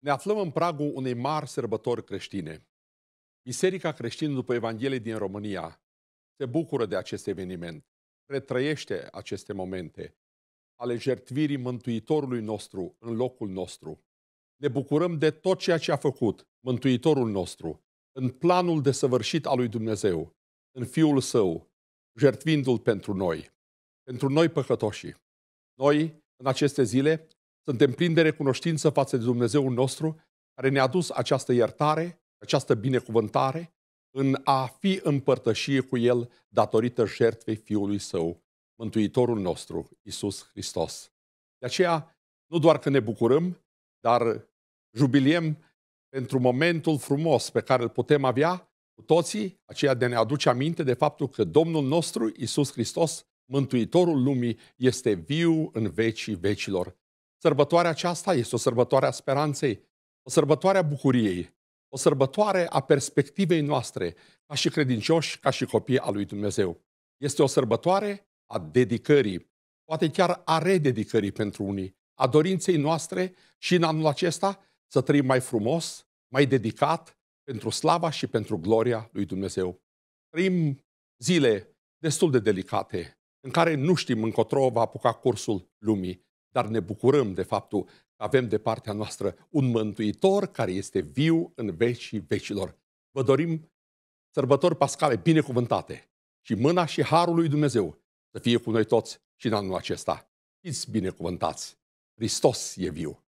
Ne aflăm în pragul unei mari sărbători creștine. Biserica creștină după Evanghelie din România se bucură de acest eveniment, retrăiește aceste momente ale jertvirii Mântuitorului nostru în locul nostru. Ne bucurăm de tot ceea ce a făcut Mântuitorul nostru în planul desăvârșit al lui Dumnezeu, în Fiul Său, jertvindu-L pentru noi, pentru noi păcătoșii. Noi, în aceste zile, suntem plini de recunoștință față de Dumnezeul nostru care ne-a dus această iertare, această binecuvântare în a fi împărtășie cu El datorită jertfei Fiului Său, Mântuitorul nostru, Isus Hristos. De aceea, nu doar că ne bucurăm, dar jubiliem pentru momentul frumos pe care îl putem avea cu toții, aceea de a ne aduce aminte de faptul că Domnul nostru, Isus Hristos, Mântuitorul lumii, este viu în vecii vecilor. Sărbătoarea aceasta este o sărbătoare a speranței, o sărbătoare a bucuriei, o sărbătoare a perspectivei noastre, ca și credincioși, ca și copii al lui Dumnezeu. Este o sărbătoare a dedicării, poate chiar a rededicării pentru unii, a dorinței noastre și în anul acesta să trăim mai frumos, mai dedicat pentru slava și pentru gloria lui Dumnezeu. Trăim zile destul de delicate, în care nu știm încotro va apuca cursul lumii, dar ne bucurăm de faptul că avem de partea noastră un mântuitor care este viu în vecii vecilor. Vă dorim sărbători pascale binecuvântate și mâna și harul lui Dumnezeu să fie cu noi toți și în anul acesta. Fiți binecuvântați! Hristos e viu!